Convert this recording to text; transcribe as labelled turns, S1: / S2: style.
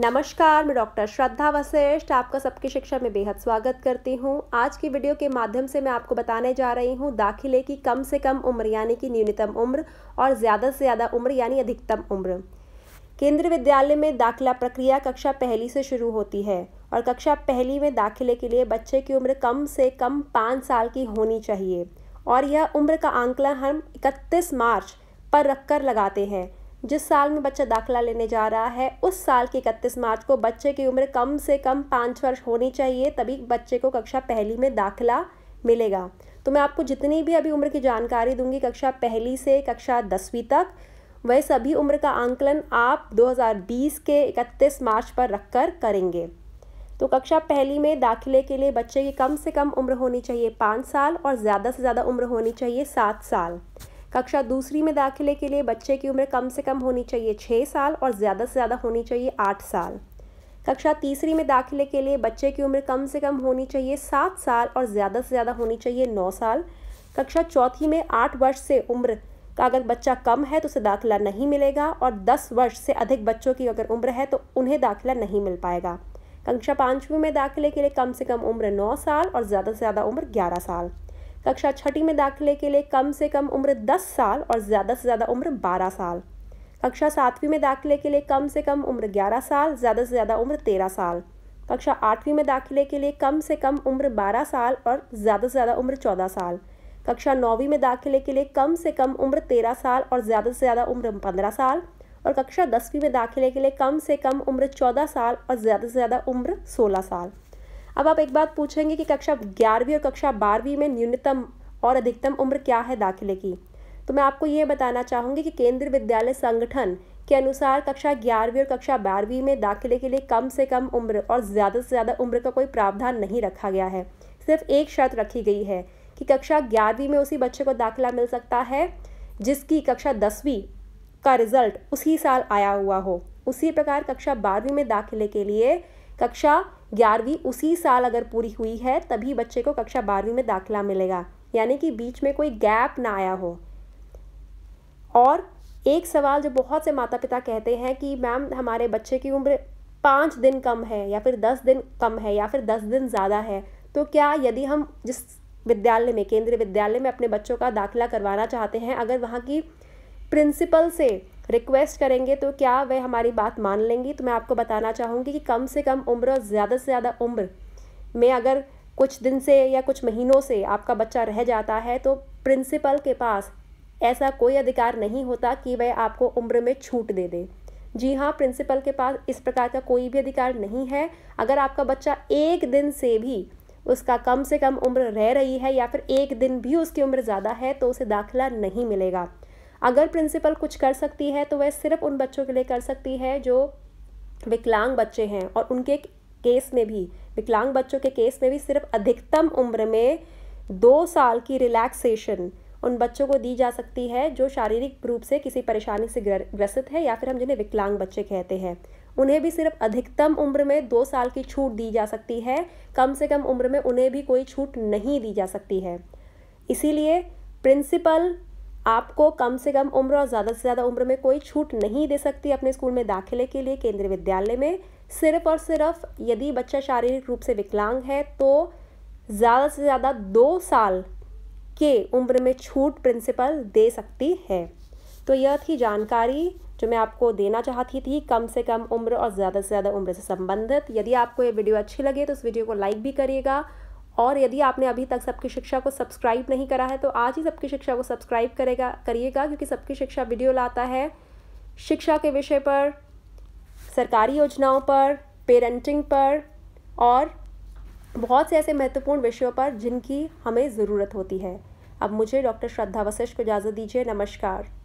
S1: नमस्कार मैं डॉक्टर श्रद्धा वशिष्ठ आपका सबकी शिक्षा में बेहद स्वागत करती हूं आज की वीडियो के माध्यम से मैं आपको बताने जा रही हूं दाखिले की कम से कम उम्र यानी कि न्यूनतम उम्र और ज़्यादा से ज़्यादा उम्र यानी अधिकतम उम्र केंद्रीय विद्यालय में दाखिला प्रक्रिया कक्षा पहली से शुरू होती है और कक्षा पहली में दाखिले के लिए बच्चे की उम्र कम से कम पाँच साल की होनी चाहिए और यह उम्र का आंकलन हम इकतीस मार्च पर रखकर लगाते हैं जिस साल में बच्चा दाखिला लेने जा रहा है उस साल की इकतीस मार्च को बच्चे की उम्र कम से कम पाँच वर्ष होनी चाहिए तभी बच्चे को कक्षा पहली में दाखिला मिलेगा तो मैं आपको जितनी भी अभी उम्र की जानकारी दूंगी कक्षा पहली से कक्षा दसवीं तक वह सभी उम्र का आंकलन आप 2020 के 31 मार्च पर रखकर करेंगे तो कक्षा पहली में दाखिले के लिए बच्चे की कम से कम उम्र होनी चाहिए पाँच साल और ज़्यादा से ज़्यादा उम्र होनी चाहिए सात साल कक्षा दूसरी में दाखिले के लिए बच्चे की उम्र कम से कम होनी चाहिए छः साल और ज़्यादा से ज़्यादा होनी चाहिए आठ साल कक्षा तीसरी में दाखिले के लिए बच्चे की उम्र कम से कम होनी चाहिए सात साल और ज़्यादा से ज़्यादा होनी चाहिए नौ साल कक्षा चौथी में आठ वर्ष से उम्र का अगर बच्चा कम है तो उसे दाखिला नहीं मिलेगा और दस वर्ष से अधिक बच्चों की अगर उम्र है तो उन्हें दाखिला नहीं मिल पाएगा कक्षा पाँचवीं में दाखिले के लिए कम से कम उम्र नौ साल और ज़्यादा से ज़्यादा उम्र ग्यारह साल कक्षा छठी में दाखिले के लिए कम से कम उम्र 10 साल और ज़्यादा से ज़्यादा उम्र 12 साल कक्षा सातवीं में दाखिले के लिए कम से कम उम्र 11 साल ज़्यादा से ज़्यादा उम्र 13 साल कक्षा आठवीं में दाखिले के लिए कम से कम उम्र 12 साल और ज़्यादा से ज़्यादा उम्र 14 साल कक्षा नौवीं में दाखिले के लिए कम से कम उम्र तेरह साल और ज़्यादा से ज़्यादा उम्र पंद्रह साल और कक्षा दसवीं में दाखिले के लिए कम से कम उम्र चौदह साल और ज़्यादा से ज़्यादा उम्र सोलह साल अब आप एक बात पूछेंगे कि कक्षा ग्यारहवीं और कक्षा बारहवीं में न्यूनतम और अधिकतम उम्र क्या है दाखिले की तो मैं आपको ये बताना चाहूँगी कि केंद्रीय विद्यालय संगठन के अनुसार कक्षा ग्यारहवीं और कक्षा बारहवीं में दाखिले के लिए कम से कम उम्र और ज़्यादा से ज़्यादा उम्र का कोई प्रावधान नहीं रखा गया है सिर्फ एक शर्त रखी गई है कि कक्षा ग्यारहवीं में उसी बच्चे को दाखिला मिल सकता है जिसकी कक्षा दसवीं का रिजल्ट उसी साल आया हुआ हो उसी प्रकार कक्षा बारहवीं में दाखिले के लिए कक्षा ग्यारहवीं उसी साल अगर पूरी हुई है तभी बच्चे को कक्षा बारहवीं में दाखिला मिलेगा यानी कि बीच में कोई गैप ना आया हो और एक सवाल जो बहुत से माता पिता कहते हैं कि मैम हमारे बच्चे की उम्र पाँच दिन कम है या फिर दस दिन कम है या फिर दस दिन ज़्यादा है तो क्या यदि हम जिस विद्यालय में केंद्रीय विद्यालय में अपने बच्चों का दाखिला करवाना चाहते हैं अगर वहाँ की प्रिंसिपल से रिक्वेस्ट करेंगे तो क्या वह हमारी बात मान लेंगी तो मैं आपको बताना चाहूँगी कि कम से कम उम्र और ज़्यादा से ज़्यादा उम्र में अगर कुछ दिन से या कुछ महीनों से आपका बच्चा रह जाता है तो प्रिंसिपल के पास ऐसा कोई अधिकार नहीं होता कि वह आपको उम्र में छूट दे दे जी हाँ प्रिंसिपल के पास इस प्रकार का कोई भी अधिकार नहीं है अगर आपका बच्चा एक दिन से भी उसका कम से कम उम्र रह रही है या फिर एक दिन भी उसकी उम्र ज़्यादा है तो उसे दाखिला नहीं मिलेगा अगर प्रिंसिपल कुछ कर सकती है तो वह सिर्फ उन बच्चों के लिए कर सकती है जो विकलांग बच्चे हैं और उनके केस में भी विकलांग बच्चों के केस में भी सिर्फ अधिकतम उम्र में दो साल की रिलैक्सेशन उन बच्चों को दी जा सकती है जो शारीरिक रूप से किसी परेशानी से ग्रसित है या फिर हम जिन्हें विकलांग बच्चे कहते हैं उन्हें भी सिर्फ अधिकतम उम्र में दो साल की छूट दी जा सकती है कम से कम उम्र में उन्हें भी कोई छूट नहीं दी जा सकती है इसीलिए प्रिंसिपल आपको कम से कम उम्र और ज़्यादा से ज़्यादा उम्र में कोई छूट नहीं दे सकती अपने स्कूल में दाखिले के लिए केंद्रीय विद्यालय में सिर्फ और सिर्फ यदि बच्चा शारीरिक रूप से विकलांग है तो ज़्यादा से ज़्यादा दो साल के उम्र में छूट प्रिंसिपल दे सकती है तो यह थी जानकारी जो मैं आपको देना चाहती थी कम से कम उम्र और ज़्यादा से ज़्यादा उम्र से संबंधित यदि आपको ये वीडियो अच्छी लगे तो इस वीडियो को लाइक भी करिएगा और यदि आपने अभी तक सबकी शिक्षा को सब्सक्राइब नहीं करा है तो आज ही सबकी शिक्षा को सब्सक्राइब करेगा करिएगा क्योंकि सबकी शिक्षा वीडियो लाता है शिक्षा के विषय पर सरकारी योजनाओं पर पेरेंटिंग पर और बहुत से ऐसे महत्वपूर्ण विषयों पर जिनकी हमें ज़रूरत होती है अब मुझे डॉक्टर श्रद्धा वशिष्ठ को इजाज़त दीजिए नमस्कार